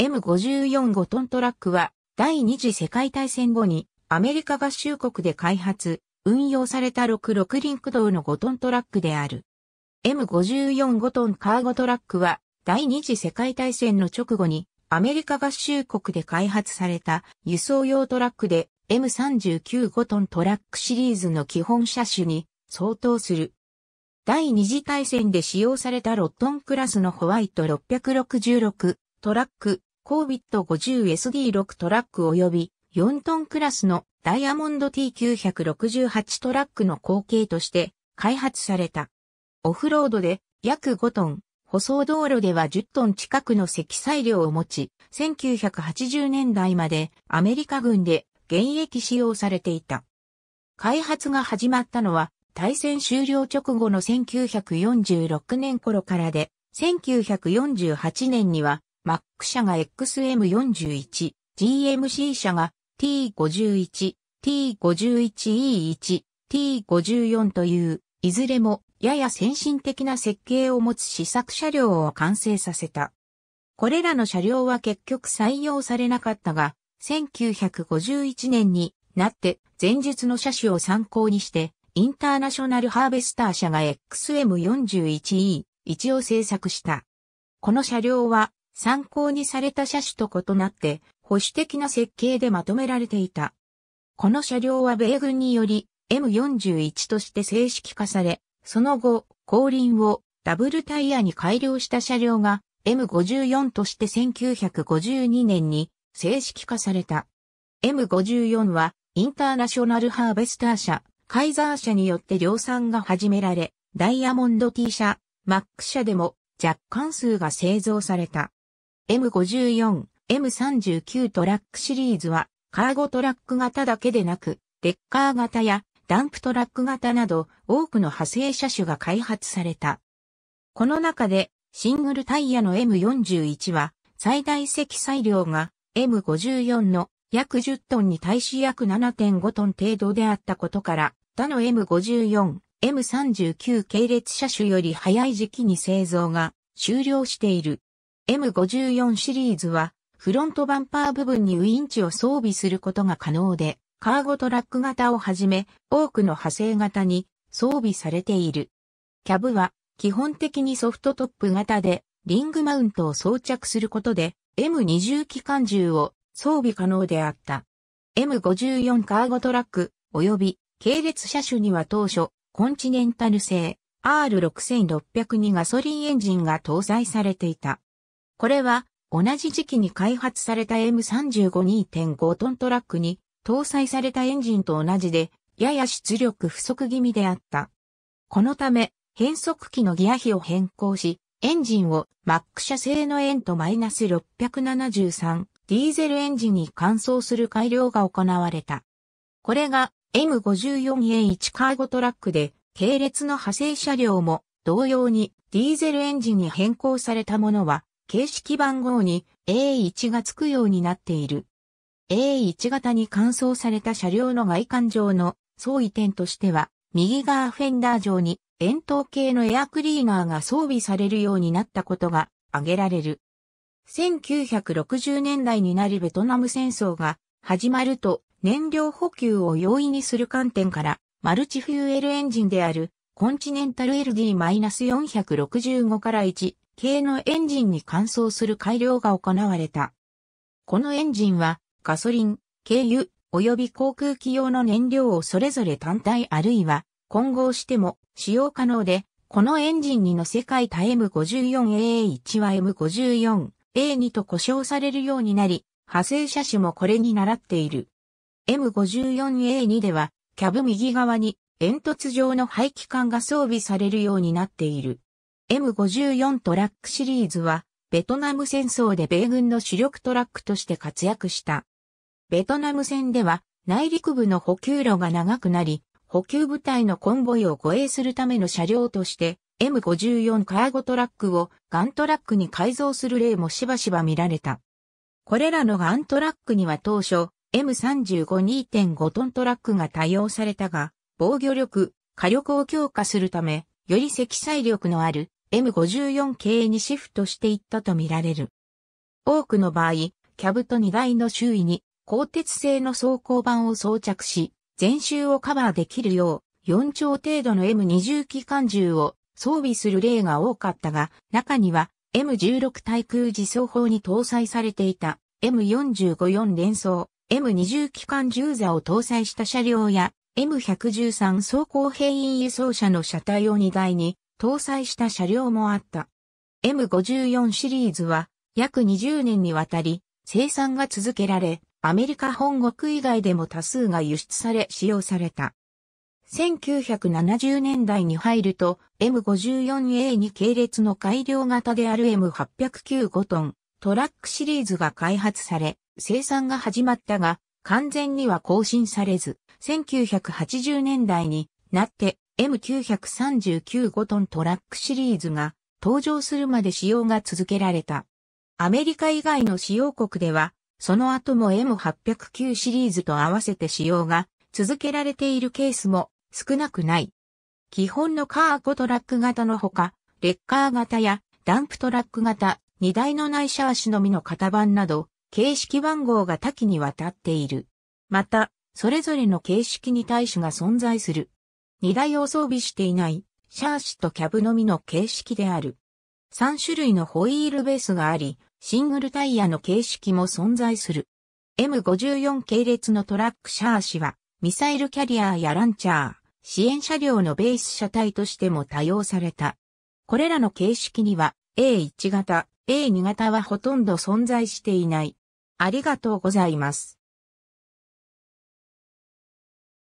M54 5トントラックは第二次世界大戦後にアメリカ合衆国で開発、運用された66輪駆動の5トントラックである。M54 5トンカーゴトラックは第二次世界大戦の直後にアメリカ合衆国で開発された輸送用トラックで M39 5トントラックシリーズの基本車種に相当する。第二次大戦で使用された6トンクラスのホワイト666トラックコービット 50SD6 トラック及び4トンクラスのダイヤモンド T968 トラックの後継として開発された。オフロードで約5トン、舗装道路では10トン近くの積載量を持ち、1980年代までアメリカ軍で現役使用されていた。開発が始まったのは大戦終了直後の1946年頃からで、1948年には Mac 社が XM41、GMC 社が T51、T51E1、T54 という、いずれもやや先進的な設計を持つ試作車両を完成させた。これらの車両は結局採用されなかったが、1951年になって前述の車種を参考にして、インターナショナルハーベスター社が XM41E1 を製作した。この車両は参考にされた車種と異なって保守的な設計でまとめられていた。この車両は米軍により M41 として正式化され、その後、後輪をダブルタイヤに改良した車両が M54 として1952年に正式化された。M54 はインターナショナルハーベスター社、カイザー社によって量産が始められ、ダイヤモンド T 社、マック社でも若干数が製造された。M54、M39 トラックシリーズは、カーゴトラック型だけでなく、デッカー型やダンプトラック型など多くの派生車種が開発された。この中でシングルタイヤの M41 は最大積載量が M54 の約10トンに対し約7.5トン程度であったことから、他の M54、M39 系列車種より早い時期に製造が終了している。M54 シリーズは、フロントバンパー部分にウインチを装備することが可能で、カーゴトラック型をはじめ、多くの派生型に装備されている。キャブは、基本的にソフトトップ型で、リングマウントを装着することで、M20 機関銃を装備可能であった。M54 カーゴトラック、及び、系列車種には当初、コンチネンタル製 R6602 ガソリンエンジンが搭載されていた。これは同じ時期に開発された M35.2.5 トントラックに搭載されたエンジンと同じで、やや出力不足気味であった。このため、変速機のギア比を変更し、エンジンを m a x 社製の円とマイナス673ディーゼルエンジンに換装する改良が行われた。これが M54A1 カーゴトラックで、系列の派生車両も同様にディーゼルエンジンに変更されたものは形式番号に A1 が付くようになっている。A1 型に換装された車両の外観上の相違点としては、右側フェンダー上に円筒形のエアクリーナーが装備されるようになったことが挙げられる。1960年代になるベトナム戦争が始まると燃料補給を容易にする観点からマルチフューエルエンジンであるコンチネンタル LD-465 から1系のエンジンに換装する改良が行われた。このエンジンはガソリン、軽油、及び航空機用の燃料をそれぞれ単体あるいは混合しても使用可能で、このエンジンにの世界た M54AA1 は M54A2 と呼称されるようになり、派生車種もこれに倣っている。M54A2 では、キャブ右側に煙突状の排気管が装備されるようになっている。M54 トラックシリーズは、ベトナム戦争で米軍の主力トラックとして活躍した。ベトナム戦では、内陸部の補給路が長くなり、補給部隊のコンボイを護衛するための車両として、M54 カーゴトラックをガントラックに改造する例もしばしば見られた。これらのガントラックには当初 M35.2.5 トントラックが多用されたが、防御力、火力を強化するため、より積載力のある M54 系にシフトしていったとみられる。多くの場合、キャブと荷台の周囲に鋼鉄製の装甲板を装着し、全周をカバーできるよう、4丁程度の M20 機関銃を装備する例が多かったが、中には M16 対空自走砲に搭載されていた M454 連装 M20 機関銃座を搭載した車両や M113 装甲兵員輸送車の車体を荷台に搭載した車両もあった。M54 シリーズは約20年にわたり生産が続けられ、アメリカ本国以外でも多数が輸出され使用された。1970年代に入ると M54A に系列の改良型である M809 トントラックシリーズが開発され生産が始まったが完全には更新されず1980年代になって M939 トントラックシリーズが登場するまで使用が続けられた。アメリカ以外の使用国では、その後も M809 シリーズと合わせて使用が続けられているケースも少なくない。基本のカーゴトラック型のほか、レッカー型やダンプトラック型、荷台の内車足のみの型番など、形式番号が多岐にわたっている。また、それぞれの形式に対しが存在する。荷台を装備していない、シャーシとキャブのみの形式である。3種類のホイールベースがあり、シングルタイヤの形式も存在する。M54 系列のトラックシャーシは、ミサイルキャリアやランチャー、支援車両のベース車体としても多用された。これらの形式には A1 型、A2 型はほとんど存在していない。ありがとうございます。